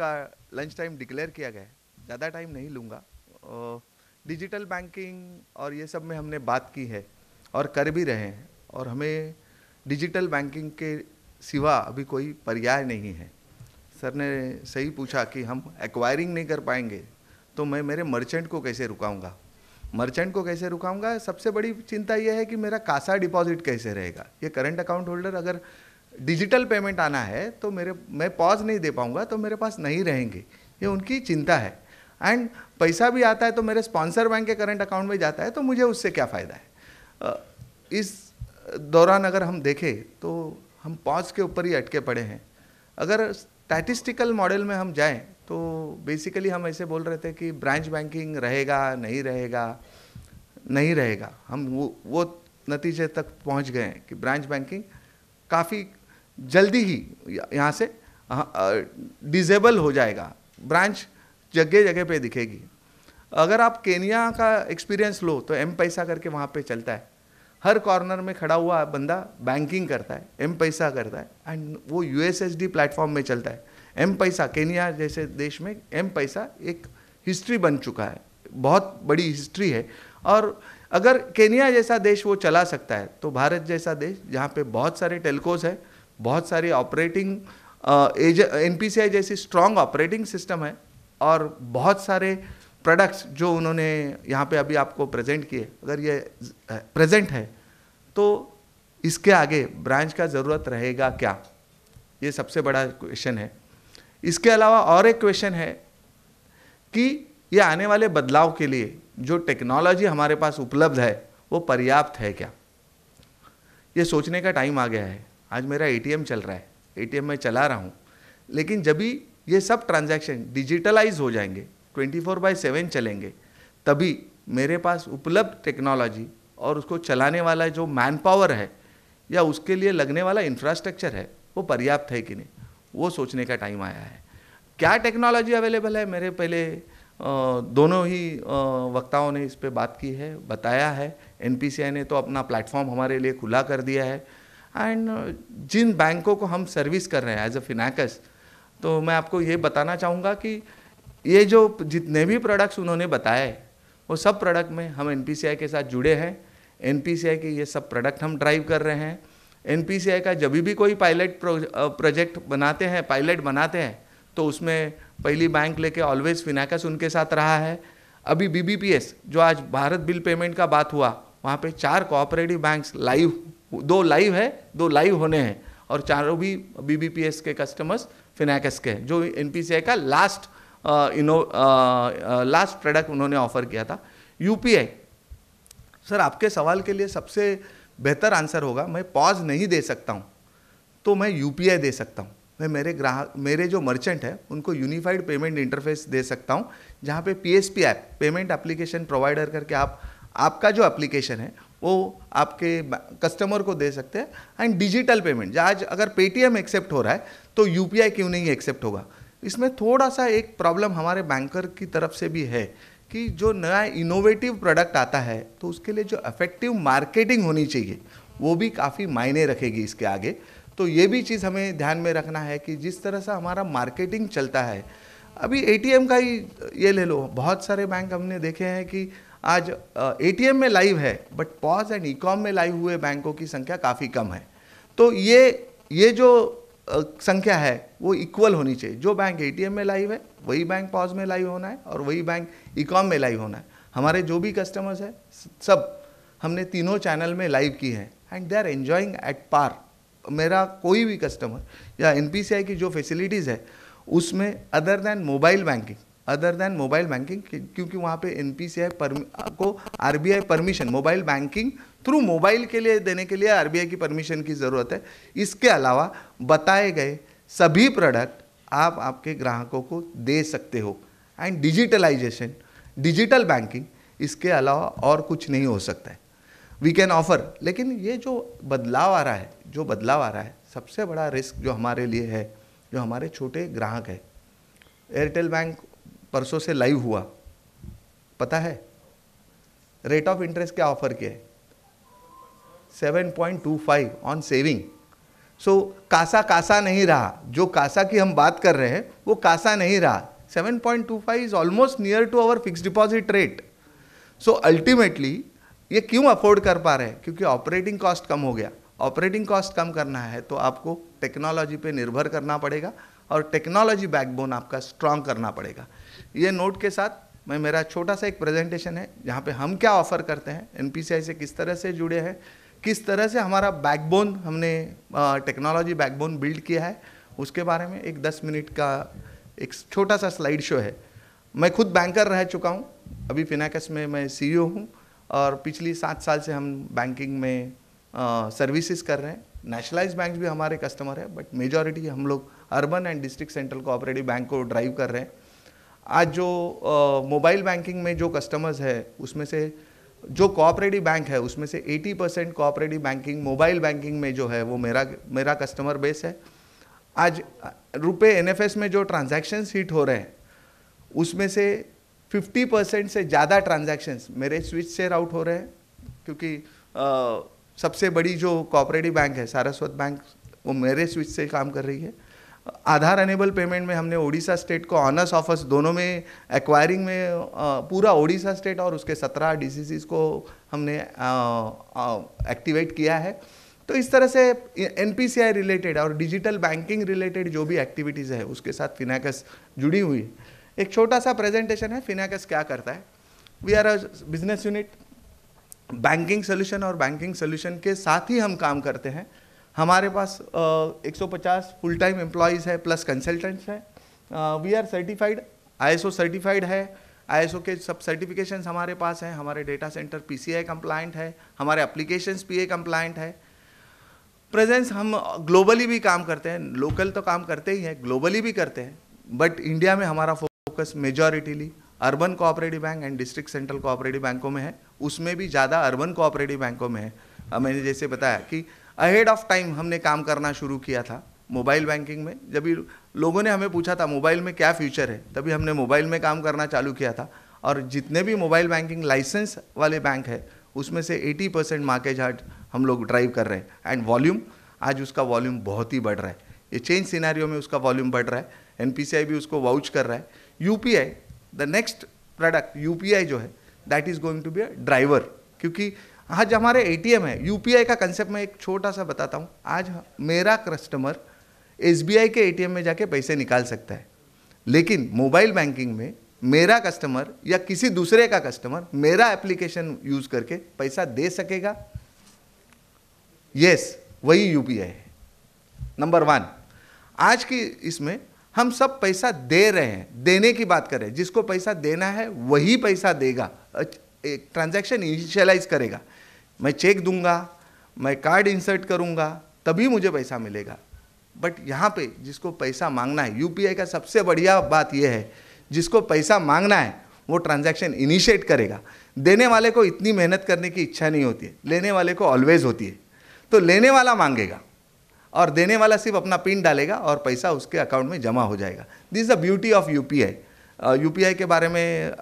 का lunch time declare किया गया है ज़्यादा टाइम नहीं लूँगा डिजिटल बैंकिंग और ये सब में हमने बात की है और कर भी रहे हैं और हमें डिजिटल बैंकिंग के सिवा अभी कोई पर्याय नहीं है सर ने सही पूछा कि हम एक्वायरिंग नहीं कर पाएंगे तो मैं मेरे मर्चेंट को कैसे रुकाऊंगा मर्चेंट को कैसे रुकाऊंगा सबसे बड़ी चिंता यह है कि मेरा कासा डिपॉजिट कैसे रहेगा ये करंट अकाउंट होल्डर अगर डिजिटल पेमेंट आना है तो मेरे मैं पॉज नहीं दे पाऊँगा तो मेरे पास नहीं रहेंगे ये उनकी चिंता है एंड पैसा भी आता है तो मेरे स्पॉन्सर बैंक के करंट अकाउंट में जाता है तो मुझे उससे क्या फ़ायदा है इस दौरान अगर हम देखें तो हम पॉज के ऊपर ही अटके पड़े हैं अगर स्टैटिस्टिकल मॉडल में हम जाएं तो बेसिकली हम ऐसे बोल रहे थे कि ब्रांच बैंकिंग रहेगा नहीं रहेगा नहीं रहेगा हम वो वो नतीजे तक पहुंच गए हैं कि ब्रांच बैंकिंग काफ़ी जल्दी ही यहाँ से डिजेबल हो जाएगा ब्रांच जगह जगह पे दिखेगी अगर आप केनिया का एक्सपीरियंस लो तो एम पैसा करके वहाँ पे चलता है हर कॉर्नर में खड़ा हुआ बंदा बैंकिंग करता है एम पैसा करता है एंड वो U S S D platform में चलता है एम पैसा केनिया जैसे देश में एम पैसा एक हिस्ट्री बन चुका है बहुत बड़ी हिस्ट्री है और अगर केनिया जैसा देश वो चला सकता है तो भारत जैसा देश जहाँ पे बहुत सारे टेलकोज है बहुत सारी ऑपरेटिंग एज एन जैसी स्ट्रॉन्ग ऑपरेटिंग सिस्टम है और बहुत सारे प्रोडक्ट्स जो उन्होंने यहाँ पे अभी आपको प्रेजेंट किए अगर ये प्रेजेंट uh, है तो इसके आगे ब्रांच का ज़रूरत रहेगा क्या ये सबसे बड़ा क्वेश्चन है इसके अलावा और एक क्वेश्चन है कि ये आने वाले बदलाव के लिए जो टेक्नोलॉजी हमारे पास उपलब्ध है वो पर्याप्त है क्या ये सोचने का टाइम आ गया है आज मेरा एटीएम चल रहा है एटीएम मैं चला रहा हूँ लेकिन जब भी ये सब ट्रांजैक्शन डिजिटलाइज हो जाएंगे 24 फोर बाई सेवन चलेंगे तभी मेरे पास उपलब्ध टेक्नोलॉजी और उसको चलाने वाला जो मैन पावर है या उसके लिए लगने वाला इंफ्रास्ट्रक्चर है वो पर्याप्त है कि नहीं वो सोचने का टाइम आया है क्या टेक्नोलॉजी अवेलेबल है मेरे पहले दोनों ही वक्ताओं ने इस पर बात की है बताया है एन ने तो अपना प्लेटफॉर्म हमारे लिए खुला कर दिया है एंड uh, जिन बैंकों को हम सर्विस कर रहे हैं एज अ फिनैकस तो मैं आपको ये बताना चाहूँगा कि ये जो जितने भी प्रोडक्ट्स उन्होंने बताए वो सब प्रोडक्ट में हम एन के साथ जुड़े हैं एन के ये सब प्रोडक्ट हम ड्राइव कर रहे हैं एन का जब भी कोई पायलट प्रोजेक्ट uh, बनाते हैं पायलट बनाते हैं तो उसमें पहली बैंक लेके ऑलवेज फिनाकस उनके साथ रहा है अभी बी जो आज भारत बिल पेमेंट का बात हुआ वहाँ पे चार कोऑपरेटिव बैंक्स लाइव दो लाइव है दो लाइव होने हैं और चारों भी बीबीपीएस के कस्टमर्स फिनैकस के हैं जो एनपीसीआई का लास्ट इनो लास्ट प्रोडक्ट उन्होंने ऑफर किया था यूपीआई सर आपके सवाल के लिए सबसे बेहतर आंसर होगा मैं पॉज नहीं दे सकता हूँ तो मैं यूपीआई दे सकता हूँ मैं मेरे ग्राहक मेरे जो मर्चेंट है उनको यूनिफाइड पेमेंट इंटरफेस दे सकता हूँ जहाँ पे P S P app payment application provider करके आप आपका जो एप्लीकेशन है वो आपके कस्टमर को दे सकते हैं एंड डिजिटल पेमेंट आज अगर पेटीएम एक्सेप्ट हो रहा है तो यू क्यों नहीं एक्सेप्ट होगा इसमें थोड़ा सा एक प्रॉब्लम हमारे बैंकर की तरफ से भी है कि जो नया इनोवेटिव प्रोडक्ट आता है तो उसके लिए जो अफेक्टिव मार्केटिंग होनी चाहिए वो भी काफ़ी मायने रखेगी इसके आगे तो ये भी चीज़ हमें ध्यान में रखना है कि जिस तरह से हमारा मार्केटिंग चलता है अभी एटीएम का ही ये ले लो बहुत सारे बैंक हमने देखे हैं कि आज एटीएम में लाइव है बट पॉज एंड ईकॉम में लाइव हुए बैंकों की संख्या काफ़ी कम है तो ये ये जो संख्या है वो इक्वल होनी चाहिए जो बैंक एटीएम में लाइव है वही बैंक पॉज में लाइव होना है और वही बैंक इकॉम e में लाइव होना है हमारे जो भी कस्टमर्स हैं सब हमने तीनों चैनल में लाइव की है and they are enjoying at par मेरा कोई भी कस्टमर या एन की जो फैसिलिटीज़ है उसमें other than mobile banking other than mobile banking क्योंकि वहाँ पे एन पी सी आई को R B I permission mobile banking through mobile के लिए देने के लिए आर बी आई की परमिशन की ज़रूरत है इसके अलावा बताए गए सभी प्रोडक्ट आप आपके ग्राहकों को दे सकते हो एंड डिजिटलाइजेशन डिजिटल बैंकिंग इसके अलावा और कुछ नहीं हो सकता है वी कैन ऑफर लेकिन ये जो बदलाव आ रहा है जो बदलाव आ रहा है सबसे बड़ा रिस्क जो हमारे लिए है जो हमारे छोटे ग्राहक है एयरटेल बैंक परसों से लाइव हुआ पता है रेट ऑफ इंटरेस्ट क्या ऑफर किया 7.25 on saving so CASA CASA नहीं रहा जो कासा की हम बात कर रहे हैं वो कासा नहीं रहा 7.25 is almost near to our fix deposit rate so ultimately ये क्यों अफोर्ड कर पा रहे हैं क्योंकि ऑपरेटिंग कॉस्ट कम हो गया ऑपरेटिंग कॉस्ट कम करना है तो आपको टेक्नोलॉजी पे निर्भर करना पड़ेगा और टेक्नोलॉजी बैकबोन आपका स्ट्रांग करना पड़ेगा ये नोट के साथ मैं मेरा छोटा सा एक प्रेजेंटेशन है जहाँ पे हम क्या ऑफ़र करते हैं एन से किस तरह से जुड़े हैं किस तरह से हमारा बैकबोन हमने टेक्नोलॉजी बैकबोन बिल्ड किया है उसके बारे में एक दस मिनट का एक छोटा सा स्लाइड शो है मैं खुद बैंकर रह चुका हूँ अभी फिनाकस में मैं सी e हूँ और पिछली सात साल से हम बैंकिंग में सर्विसेज कर रहे हैं नेशनलाइज बैंक भी हमारे कस्टमर है बट मेजॉरिटी हम लोग urban and district central cooperative bank को ड्राइव कर रहे हैं आज जो मोबाइल बैंकिंग में जो कस्टमर्स है उसमें से जो कोऑपरेटिव बैंक है उसमें से 80 percent cooperative banking mobile banking में जो है वो मेरा मेरा कस्टमर बेस है आज रुपए एनएफएस में जो ट्रांजेक्शन्स हिट हो रहे हैं उसमें से 50 परसेंट से ज़्यादा ट्रांजेक्शन्स मेरे स्विच से राउट हो रहे हैं क्योंकि आ, सबसे बड़ी जो कोऑपरेटिव बैंक है सारस्वत बैंक वो मेरे स्विच से काम कर रही है आधार अनेबल पेमेंट में हमने ओडिशा स्टेट को ऑनर्स ऑफर्स दोनों में एक्वायरिंग में आ, पूरा ओडिशा स्टेट और उसके सत्रह डी को हमने एक्टिवेट किया है तो इस तरह से एन रिलेटेड और डिजिटल बैंकिंग रिलेटेड जो भी एक्टिविटीज़ है उसके साथ फिनाकस जुड़ी हुई एक छोटा सा प्रेजेंटेशन है फिनाकस क्या करता है we are a business unit banking solution और बैंकिंग सोल्यूशन के साथ ही हम काम करते हैं हमारे पास एक 150 फुल टाइम एम्प्लॉयज़ है प्लस कंसल्टेंट्स हैं we are certified ISO certified है आईएसओ के सब सर्टिफिकेशन हमारे पास हैं हमारे डेटा सेंटर पीसीआई कंप्लाइंट है हमारे अप्लीकेशन पीए कंप्लाइंट है प्रेजेंस हम ग्लोबली भी काम करते हैं लोकल तो काम करते ही हैं ग्लोबली भी करते हैं बट इंडिया में हमारा focus majoritily urban cooperative bank and district central cooperative बैंकों में है उसमें भी ज़्यादा अर्बन कोऑपरेटिव बैंकों में है मैंने जैसे बताया कि अहेड ऑफ टाइम हमने काम करना शुरू किया था मोबाइल बैंकिंग में जब भी लोगों ने हमें पूछा था मोबाइल में क्या फ्यूचर है तभी हमने मोबाइल में काम करना चालू किया था और जितने भी मोबाइल बैंकिंग लाइसेंस वाले बैंक है उसमें से 80 परसेंट मार्केज हार्ट हम लोग ड्राइव कर रहे हैं एंड वॉल्यूम आज उसका वॉल्यूम बहुत ही बढ़ रहा है ये चेंज सिनेरियो में उसका वॉल्यूम बढ़ रहा है एन भी उसको वाउच कर रहा है you the next product you जो है that is going to be a driver क्योंकि आज हमारे एटीएम है यूपीआई का कंसेप्ट मैं एक छोटा सा बताता हूँ आज मेरा कस्टमर एसबीआई के एटीएम में जाके पैसे निकाल सकता है लेकिन मोबाइल बैंकिंग में मेरा कस्टमर या किसी दूसरे का कस्टमर मेरा एप्लीकेशन यूज़ करके पैसा दे सकेगा यस वही यूपीआई है नंबर वन आज की इसमें हम सब पैसा दे रहे हैं देने की बात कर रहे हैं जिसको पैसा देना है वही पैसा देगा एक ट्रांजैक्शन इनिशियलाइज करेगा मैं चेक दूंगा मैं कार्ड इंसर्ट करूंगा तभी मुझे पैसा मिलेगा बट यहाँ पे जिसको पैसा मांगना है यूपीआई का सबसे बढ़िया बात यह है जिसको पैसा मांगना है वो ट्रांजैक्शन इनिशिएट करेगा देने वाले को इतनी मेहनत करने की इच्छा नहीं होती है लेने वाले को ऑलवेज होती है तो लेने वाला मांगेगा और देने वाला सिर्फ अपना पिन डालेगा और पैसा उसके अकाउंट में जमा हो जाएगा this the beauty of UPI UPI के बारे में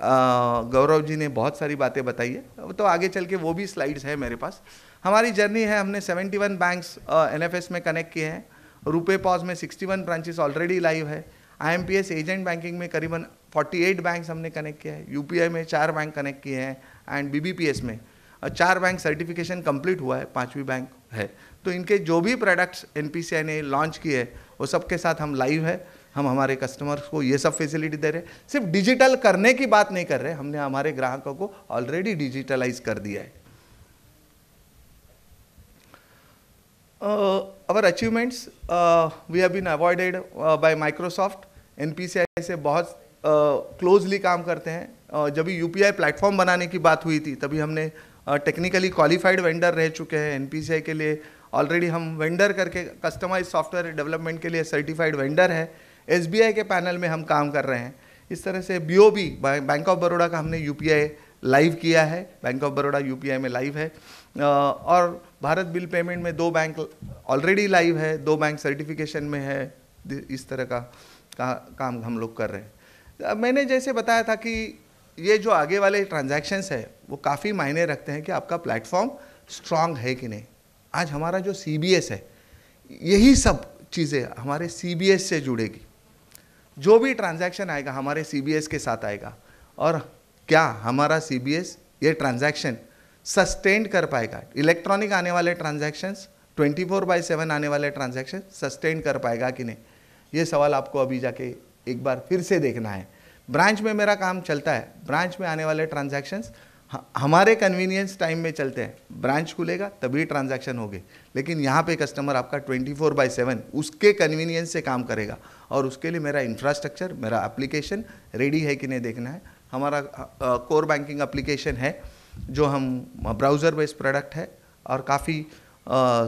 गौरव जी ने बहुत सारी बातें बताई है तो आगे चल के वो भी स्लाइड्स है मेरे पास हमारी जर्नी है हमने 71 बैंक्स एनएफएस में कनेक्ट किए हैं रुपे पॉज में 61 ब्रांचेस ऑलरेडी लाइव है आईएमपीएस एजेंट बैंकिंग में करीबन 48 बैंक्स हमने कनेक्ट किया है यूपीआई में चार बैंक कनेक्ट किए हैं एंड बीबीपीएस में चार बैंक सर्टिफिकेशन कंप्लीट हुआ है पाँचवीं बैंक है तो इनके जो भी प्रोडक्ट्स एन ने लॉन्च किए हैं वो सबके साथ हम लाइव है हम हमारे कस्टमर्स को ये सब फैसिलिटी दे रहे हैं सिर्फ डिजिटल करने की बात नहीं कर रहे हमने हमारे ग्राहकों को ऑलरेडी डिजिटलाइज कर दिया है our achievements we have been avoided by Microsoft एन से बहुत क्लोजली uh, काम करते हैं uh, जब यू यूपीआई प्लेटफॉर्म बनाने की बात हुई थी तभी हमने टेक्निकली क्वालिफाइड वेंडर रह चुके हैं एन के लिए ऑलरेडी हम वेंडर करके कस्टमाइज सॉफ्टवेयर डेवलपमेंट के लिए सर्टिफाइड वेंडर है एस के पैनल में हम काम कर रहे हैं इस तरह से बी बैंक ऑफ बड़ौड़ा का हमने यू लाइव किया है बैंक ऑफ बड़ौड़ा यू में लाइव है और भारत बिल पेमेंट में दो बैंक ऑलरेडी लाइव है दो बैंक सर्टिफिकेशन में है इस तरह का, काम हम लोग कर रहे हैं मैंने जैसे बताया था कि ये जो आगे वाले ट्रांजैक्शंस है वो काफ़ी मायने रखते हैं कि आपका प्लेटफॉर्म स्ट्रांग है कि नहीं आज हमारा जो सी है यही सब चीज़ें हमारे सी से जुड़ेगी जो भी ट्रांजैक्शन आएगा हमारे सी के साथ आएगा और क्या हमारा सी ये ट्रांजैक्शन सस्टेंड कर पाएगा इलेक्ट्रॉनिक आने वाले ट्रांजैक्शंस 24 फोर बाई सेवन आने वाले ट्रांजैक्शन सस्टेंड कर पाएगा कि नहीं ये सवाल आपको अभी जाके एक बार फिर से देखना है ब्रांच में मेरा काम चलता है ब्रांच में आने वाले ट्रांजेक्शन्स हमारे कन्वीनियंस टाइम में चलते हैं ब्रांच खुलेगा तभी ट्रांजेक्शन होगी लेकिन यहाँ पे कस्टमर आपका 24 फोर बाई सेवन उसके कन्वीनियंस से काम करेगा और उसके लिए मेरा इंफ्रास्ट्रक्चर मेरा एप्लीकेशन रेडी है कि नहीं देखना है हमारा कोर बैंकिंग एप्लीकेशन है जो हम ब्राउज़र बेस्ड प्रोडक्ट है और काफ़ी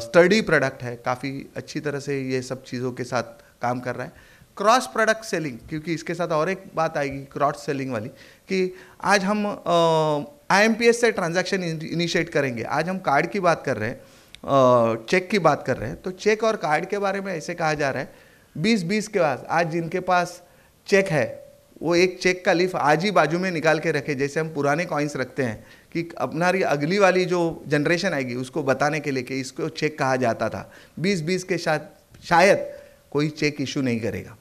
स्टडी प्रोडक्ट है काफ़ी अच्छी तरह से ये सब चीज़ों के साथ काम कर रहा है क्रॉस प्रोडक्ट सेलिंग क्योंकि इसके साथ और एक बात आएगी क्रॉस सेलिंग वाली कि आज हम आई uh, से ट्रांजैक्शन इनिशिएट करेंगे आज हम कार्ड की बात कर रहे हैं चेक की बात कर रहे हैं तो चेक और कार्ड के बारे में ऐसे कहा जा रहा है बीस बीस के पास आज जिनके पास चेक है वो एक चेक का लिफ आज ही बाजू में निकाल के रखे जैसे हम पुराने कॉइन्स रखते हैं कि अपना अगली वाली जो जनरेशन आएगी उसको बताने के लिए कि इसको चेक कहा जाता था बीस बीस के साथ शायद कोई चेक इशू नहीं करेगा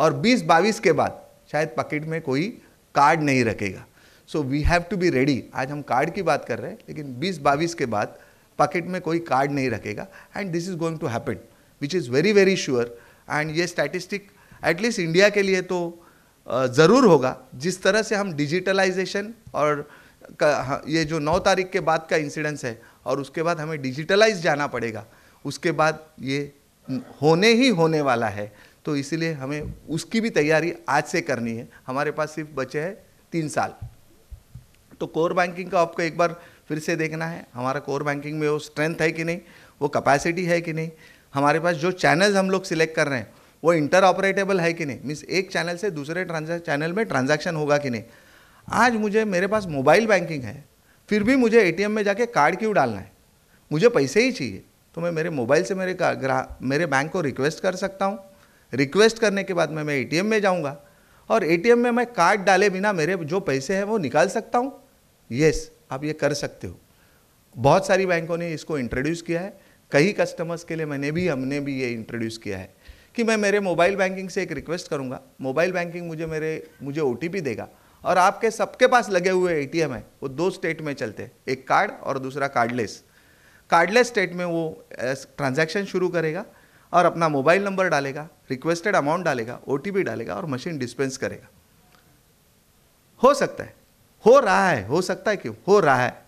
और बीस बाईस के बाद शायद पकेट में कोई कार्ड नहीं रखेगा so we have to be ready आज हम कार्ड की बात कर रहे हैं लेकिन बीस बाईस के बाद पॉकेट में कोई कार्ड नहीं रखेगा and this is going to happen which is very very sure and ये स्टैटिस्टिक एटलीस्ट इंडिया के लिए तो ज़रूर होगा जिस तरह से हम डिजिटलाइजेशन और ये जो 9 तारीख के बाद का इंसिडेंस है और उसके बाद हमें डिजिटलाइज जाना पड़ेगा उसके बाद ये होने ही होने वाला है तो इसीलिए हमें उसकी भी तैयारी आज से करनी है हमारे पास सिर्फ बचे हैं तीन साल तो कोर बैंकिंग का आपको एक बार फिर से देखना है हमारा कोर बैंकिंग में वो स्ट्रेंथ है कि नहीं वो कैपेसिटी है कि नहीं हमारे पास जो चैनल्स हम लोग सिलेक्ट कर रहे हैं वो इंटर ऑपरेटेबल है कि नहीं मीन्स एक चैनल से दूसरे चैनल में ट्रांजेक्शन होगा कि नहीं आज मुझे मेरे पास मोबाइल बैंकिंग है फिर भी मुझे ए में जाके कार्ड क्यों डालना है मुझे पैसे ही चाहिए तो मैं मेरे मोबाइल से मेरे मेरे बैंक को रिक्वेस्ट कर सकता हूँ रिक्वेस्ट करने के बाद मैं मैं एटीएम में जाऊँगा और एटीएम में मैं कार्ड डाले बिना मेरे जो पैसे हैं वो निकाल सकता हूँ यस आप ये कर सकते हो बहुत सारी बैंकों ने इसको इंट्रोड्यूस किया है कई कस्टमर्स के लिए मैंने भी हमने भी ये इंट्रोड्यूस किया है कि मैं मेरे मोबाइल बैंकिंग से एक रिक्वेस्ट करूंगा मोबाइल बैंकिंग मुझे मेरे मुझे ओ देगा और आपके सबके पास लगे हुए ए है वो दो स्टेट में चलते हैं एक कार्ड और दूसरा कार्डलेस कार्डलेस स्टेट में वो ट्रांजैक्शन शुरू करेगा और अपना मोबाइल नंबर डालेगा रिक्वेस्टेड अमाउंट डालेगा ओ डालेगा और मशीन डिस्पेंस करेगा हो सकता है हो रहा है हो सकता है क्यों हो रहा है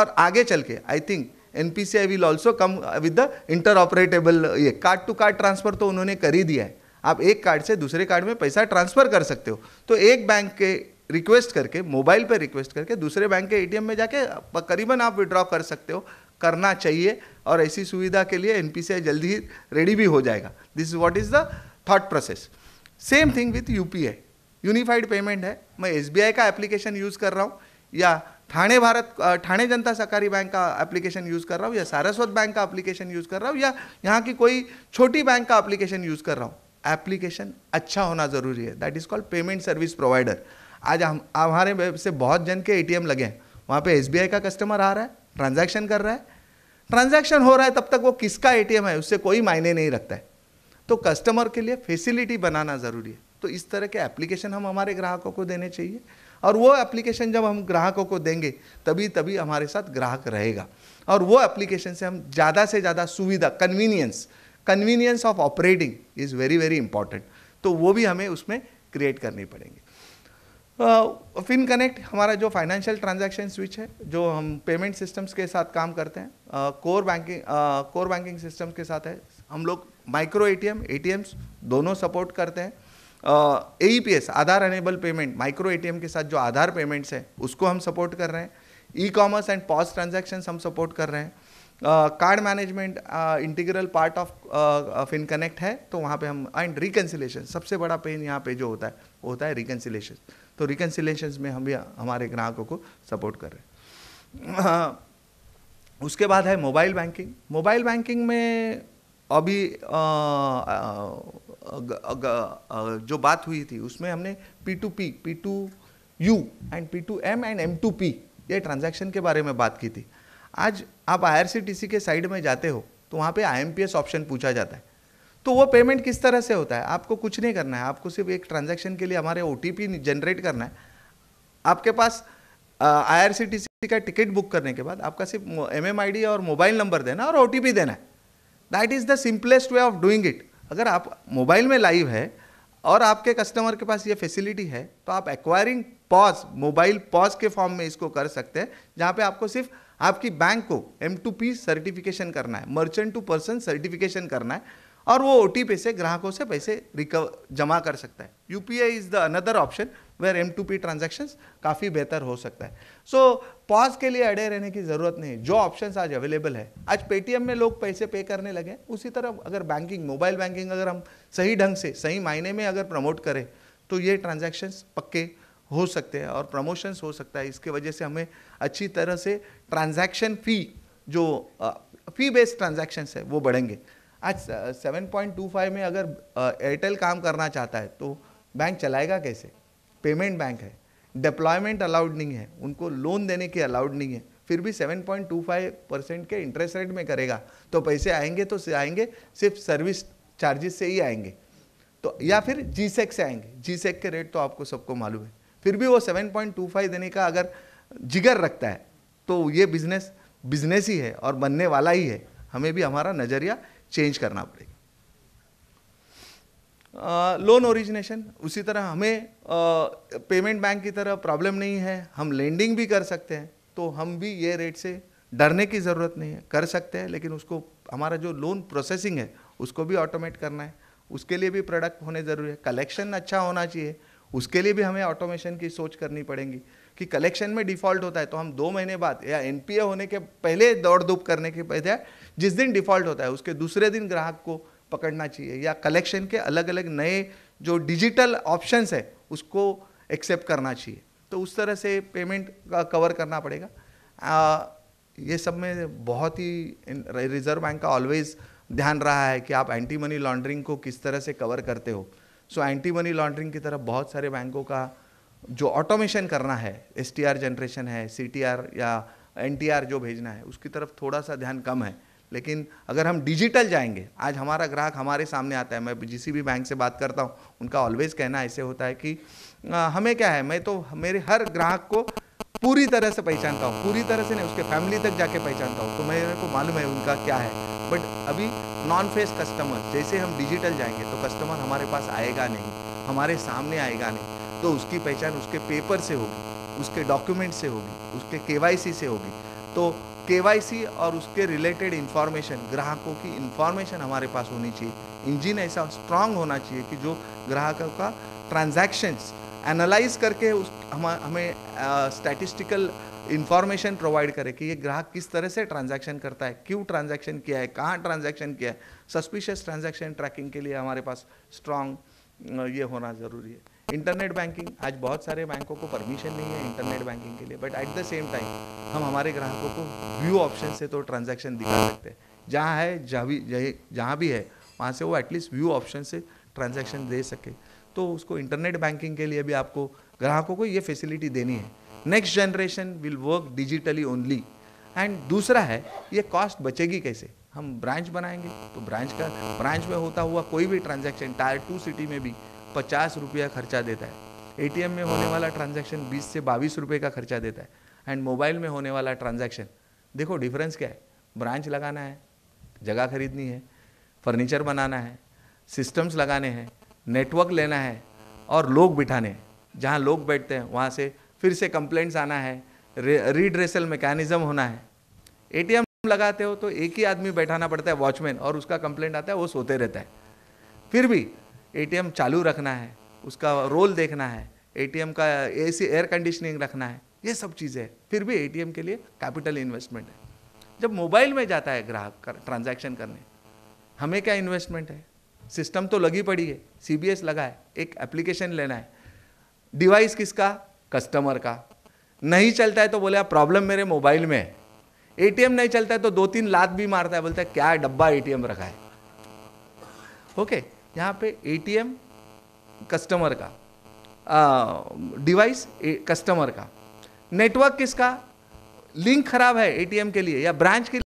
और आगे चल के I think N P C I will also come with the inter operatable ये कार्ड टू कार्ड ट्रांसफ़र तो उन्होंने कर ही दिया है आप एक कार्ड से दूसरे कार्ड में पैसा ट्रांसफ़र कर सकते हो तो एक बैंक के रिक्वेस्ट करके मोबाइल पर रिक्वेस्ट करके दूसरे बैंक के एम में जाके करीबन आप विड्रॉ कर सकते हो करना चाहिए और ऐसी सुविधा के लिए एन जल्दी ही रेडी भी हो जाएगा this is what is the thought process same thing with U P I unified payment है मैं एस का एप्लीकेशन यूज़ कर रहा हूँ या ठाणे भारत ठाणे जनता सहकारी बैंक का एप्लीकेशन यूज़ कर रहा हूँ या सारस्वत बैंक का एप्लीकेशन यूज़ कर रहा हूँ या यहाँ की कोई छोटी बैंक का एप्लीकेशन यूज़ कर रहा हूँ एप्लीकेशन अच्छा होना ज़रूरी है that is called payment service provider आज हम हमारे वेब से बहुत जन के ए लगे हैं वहाँ पर एस का कस्टमर आ रहा है ट्रांजेक्शन कर रहा है ट्रांजेक्शन हो रहा है तब तक वो किसका ए है उससे कोई मायने नहीं रखता है तो कस्टमर के लिए फैसिलिटी बनाना ज़रूरी है तो इस तरह के एप्लीकेशन हम हमारे ग्राहकों को देने चाहिए और वो एप्लीकेशन जब हम ग्राहकों को देंगे तभी तभी हमारे साथ ग्राहक रहेगा और वो एप्लीकेशन से हम ज़्यादा से ज़्यादा सुविधा convenience convenience of operating is very very important तो वो भी हमें उसमें क्रिएट करनी पड़ेंगे फिन uh, कनेक्ट हमारा जो फाइनेंशियल ट्रांजैक्शन स्विच है जो हम पेमेंट सिस्टम्स के साथ काम करते हैं core banking core banking system के साथ है हम लोग माइक्रो एटीएम एटीएम्स दोनों सपोर्ट करते हैं A P S Aadhaar enable payment micro ATM के साथ जो आधार पेमेंट्स है उसको हम सपोर्ट कर रहे हैं e commerce and POS transaction हम सपोर्ट कर रहे हैं card management integral part of FinConnect है तो वहाँ पे हम एंड रिकन्सिलेशन सबसे बड़ा पेन यहाँ पे जो होता है वो होता है रिकन्सिलेशन तो रिकन्सिलेशन में हम भी हमारे ग्राहकों को सपोर्ट कर रहे हैं उसके बाद है मोबाइल बैंकिंग मोबाइल बैंकिंग में अभी जो बात हुई थी उसमें हमने P to P P to U and P to M and M to P ये ट्रांजैक्शन के बारे में बात की थी आज आप आई के साइड में जाते हो तो वहाँ पे आई ऑप्शन पूछा जाता है तो वो पेमेंट किस तरह से होता है आपको कुछ नहीं करना है आपको सिर्फ एक ट्रांजैक्शन के लिए हमारे ओ जनरेट करना है आपके पास आई का टिकट बुक करने के बाद आपका सिर्फ एम और मोबाइल नंबर देना और ओ देना है that is the simplest way of doing it अगर आप मोबाइल में लाइव है और आपके कस्टमर के पास ये फैसिलिटी है तो आप एक्वायरिंग पॉज मोबाइल पॉज के फॉर्म में इसको कर सकते हैं जहाँ पे आपको सिर्फ आपकी बैंक को एम टू पी सर्टिफिकेशन करना है मर्चेंट टू पर्सन सर्टिफिकेशन करना है और वो ओ से ग्राहकों से पैसे रिकवर जमा कर सकता है you is the another option where M to P transactions काफ़ी बेहतर हो सकता है सो so, पॉज के लिए अड़े रहने की ज़रूरत नहीं जो ऑप्शन आज अवेलेबल है आज पेटीएम में लोग पैसे पे करने लगे उसी तरह अगर बैंकिंग मोबाइल बैंकिंग अगर हम सही ढंग से सही मायने में अगर प्रमोट करें तो ये ट्रांजेक्शन्स पक्के हो सकते हैं और प्रमोशंस हो सकता है इसके वजह से हमें अच्छी तरह से ट्रांजैक्शन फ़ी जो फ़ी बेस्ड ट्रांजैक्शंस है वो बढ़ेंगे आज 7.25 में अगर एयरटेल काम करना चाहता है तो बैंक चलाएगा कैसे पेमेंट बैंक है डिप्लॉयमेंट अलाउड नहीं है उनको लोन देने की अलाउड नहीं है फिर भी 7.25 परसेंट के इंटरेस्ट रेट में करेगा तो पैसे आएंगे तो आएंगे सिर्फ सर्विस चार्जेस से ही आएंगे तो या फिर जी सेक से आएंगे जी सेक के रेट तो आपको सबको मालूम है फिर भी वो 7.25 देने का अगर जिगर रखता है तो ये बिजनेस बिजनेस ही है और बनने वाला ही है हमें भी हमारा नज़रिया चेंज करना पड़ेगा लोन ओरिजिनेशन उसी तरह हमें पेमेंट बैंक की तरह प्रॉब्लम नहीं है हम लेंडिंग भी कर सकते हैं तो हम भी ये रेट से डरने की ज़रूरत नहीं है कर सकते हैं लेकिन उसको हमारा जो लोन प्रोसेसिंग है उसको भी ऑटोमेट करना है उसके लिए भी प्रोडक्ट होने ज़रूरी है कलेक्शन अच्छा होना चाहिए उसके लिए भी हमें ऑटोमेशन की सोच करनी पड़ेगी कि कलेक्शन में डिफॉल्ट होता है तो हम दो महीने बाद या एन होने के पहले दौड़ धूप करने के पहले जिस दिन डिफॉल्ट होता है उसके दूसरे दिन ग्राहक को पकड़ना चाहिए या कलेक्शन के अलग अलग नए जो डिजिटल ऑप्शंस है उसको एक्सेप्ट करना चाहिए तो उस तरह से पेमेंट का कवर करना पड़ेगा आ, ये सब में बहुत ही रिजर्व बैंक का ऑलवेज ध्यान रहा है कि आप एंटी मनी लॉन्ड्रिंग को किस तरह से कवर करते हो सो एंटी मनी लॉन्ड्रिंग की तरफ बहुत सारे बैंकों का जो ऑटोमेशन करना है एस जनरेशन है सी या एन जो भेजना है उसकी तरफ थोड़ा सा ध्यान कम है लेकिन अगर हम डिजिटल जाएंगे आज हमारा ग्राहक हमारे सामने आता है मैं जिस भी बैंक से बात करता हूँ उनका ऑलवेज कहना ऐसे होता है कि आ, हमें क्या है मैं तो मेरे हर ग्राहक को पूरी तरह से पहचानता हूँ पूरी तरह से नहीं उसके फैमिली तक जाके पहचानता हूँ तो मेरे को मालूम है उनका क्या है बट अभी नॉन फेस कस्टमर जैसे हम डिजिटल जाएंगे तो कस्टमर हमारे पास आएगा नहीं हमारे सामने आएगा नहीं तो उसकी पहचान उसके पेपर से होगी उसके डॉक्यूमेंट से होगी उसके के से होगी तो के और उसके रिलेटेड इन्फॉर्मेशन ग्राहकों की इन्फॉर्मेशन हमारे पास होनी चाहिए इंजिन ऐसा स्ट्रांग होना चाहिए कि जो ग्राहकों का ट्रांजैक्शंस एनालाइज करके उस हम हमें स्टैटिस्टिकल uh, इन्फॉर्मेशन प्रोवाइड करे कि ये ग्राहक किस तरह से ट्रांजैक्शन करता है क्यों ट्रांजैक्शन किया है कहाँ ट्रांजैक्शन किया है सस्पिशियस ट्रांजैक्शन ट्रैकिंग के लिए हमारे पास स्ट्रांग ये होना ज़रूरी है इंटरनेट बैंकिंग आज बहुत सारे बैंकों को परमिशन नहीं है इंटरनेट बैंकिंग के लिए but at the same time हम हमारे ग्राहकों को व्यू ऑप्शन से तो ट्रांजेक्शन दिखा सकते हैं जहाँ है जहाँ भी जहाँ भी है वहाँ से वो एटलीस्ट व्यू ऑप्शन से ट्रांजेक्शन दे सके तो उसको इंटरनेट बैंकिंग के लिए भी आपको ग्राहकों को ये फैसिलिटी देनी है next generation will work digitally only and दूसरा है ये कॉस्ट बचेगी कैसे हम ब्रांच बनाएंगे तो ब्रांच का ब्रांच में होता हुआ कोई भी ट्रांजेक्शन टायर टू सिटी में भी पचास रुपया खर्चा देता है ए में होने वाला ट्रांजेक्शन बीस से बाईस रुपये का खर्चा देता है एंड मोबाइल में होने वाला ट्रांजेक्शन देखो डिफरेंस क्या है ब्रांच लगाना है जगह खरीदनी है फर्नीचर बनाना है सिस्टम्स लगाने हैं नेटवर्क लेना है और लोग बिठाने हैं जहाँ लोग बैठते हैं वहाँ से फिर से कंप्लेंट्स आना है रीड्रेसल मैकेनिज्म होना है एटीएम लगाते हो तो एक ही आदमी बैठाना पड़ता है वॉचमैन और उसका कंप्लेंट आता है वो सोते रहता है फिर भी एटीएम चालू रखना है उसका रोल देखना है एटीएम का एसी एयर कंडीशनिंग रखना है ये सब चीज़ें हैं फिर भी एटीएम के लिए कैपिटल इन्वेस्टमेंट है जब मोबाइल में जाता है ग्राहक कर, ट्रांजैक्शन करने हमें क्या इन्वेस्टमेंट है सिस्टम तो लगी पड़ी है सीबीएस लगा है एक एप्लीकेशन लेना है डिवाइस किसका कस्टमर का नहीं चलता है तो बोले प्रॉब्लम मेरे मोबाइल में है एटीएम नहीं चलता है तो दो तीन लात भी मारता है बोलता है क्या डब्बा एटीएम रखा है ओके यहाँ पे एटीएम कस्टमर का डिवाइस कस्टमर का नेटवर्क किसका लिंक खराब है एटीएम के लिए या ब्रांच के लिए